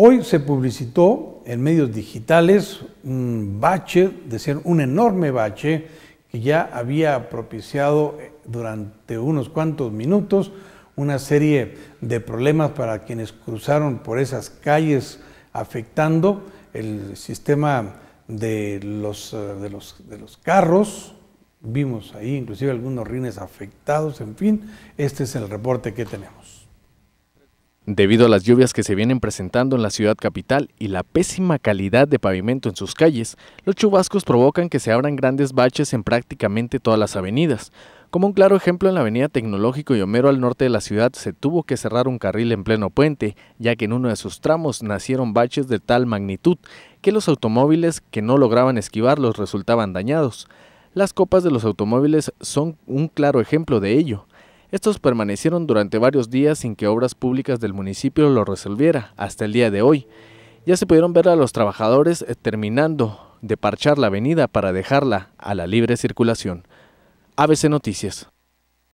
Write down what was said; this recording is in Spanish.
Hoy se publicitó en medios digitales un bache, decir, un enorme bache que ya había propiciado eh, durante unos cuantos minutos una serie de problemas para quienes cruzaron por esas calles afectando el sistema de los, eh, de los carros. Vimos ahí inclusive algunos rines afectados, en fin, este es el reporte que tenemos. Debido a las lluvias que se vienen presentando en la ciudad capital y la pésima calidad de pavimento en sus calles, los chubascos provocan que se abran grandes baches en prácticamente todas las avenidas. Como un claro ejemplo, en la avenida Tecnológico y Homero al norte de la ciudad se tuvo que cerrar un carril en pleno puente, ya que en uno de sus tramos nacieron baches de tal magnitud que los automóviles que no lograban esquivarlos resultaban dañados. Las copas de los automóviles son un claro ejemplo de ello. Estos permanecieron durante varios días sin que obras públicas del municipio lo resolviera, hasta el día de hoy. Ya se pudieron ver a los trabajadores eh, terminando de parchar la avenida para dejarla a la libre circulación. ABC Noticias.